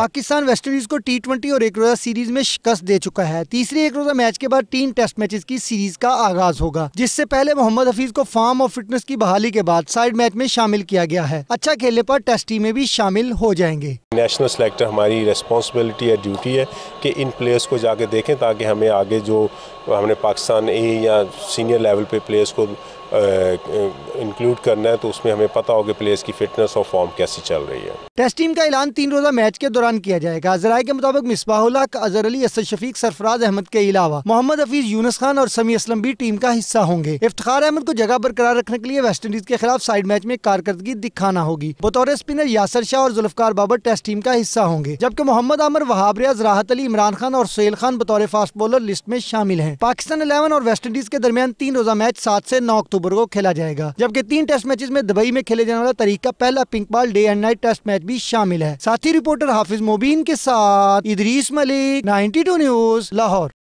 Pakistan West Indies को T twenty और एक रोजा सीरीज में शिकस्त दे चुका है तीसरे एक रोजा मैच के बाद तीन टेस्ट मैचेस की सीरीज का आगाज होगा जिससे पहले मोहम्मद हफीज को फॉर्म और फिटनेस की बहाली के बाद साइड मैच में शामिल किया गया है अच्छा खेलने पर टेस्ट टीम में भी शामिल हो जाएंगे नेशनल सेलेक्टर हमारी रेस्पॉन्सिबिलिटी है ड्यूटी है की इन प्लेयर्स को जाके देखें ताकि हमें आगे जो हमने पाकिस्तान ए या सीनियर लेवल पे प्लेयर्स को इंक्लूड करना है तो उसमें हमें पता होगा प्लेयर्स की फिटनेस और फॉर्म कैसी चल रही है टेस्ट टीम का ऐलान तीन रोजा मैच के दौरान किया जाएगा जराये के मुताबिक मिसबाहक अजहर अली असद शफीक सरफराज अहमद के अलावा मोहम्मद हफीज यूनस खान और समी असलम भी टीम का हिस्सा होंगे इफ्तार अहमद को जगह बरकरार रखने के लिए वेस्ट इंडीज के खिलाफ साइड मैच में कारकर्दगी दिखाना होगी बतौर स्पिनर यासर शाह और जुल्फकार बाबर टेस्ट टीम का हिस्सा होंगे जबकि मोहम्मद अमर वहाबरिया जराहत अली इमरान खान और सोहेल खान बतौर फास्ट बॉलर लिस्ट में शामिल है पाकिस्तान अलेवन और वेस्ट इंडीज के दरमियान तीन रोजा मैच सात ऐसी नौ अक्टूबर अक्टूबर को खेला जाएगा जबकि तीन टेस्ट मैचेस में दुबई में खेले जाने वाला तरीका पहला pink ball day and night test match भी शामिल है साथी रिपोर्टर हाफिज मोबीन के साथ इदरीस मलिक नाइनटी न्यूज लाहौर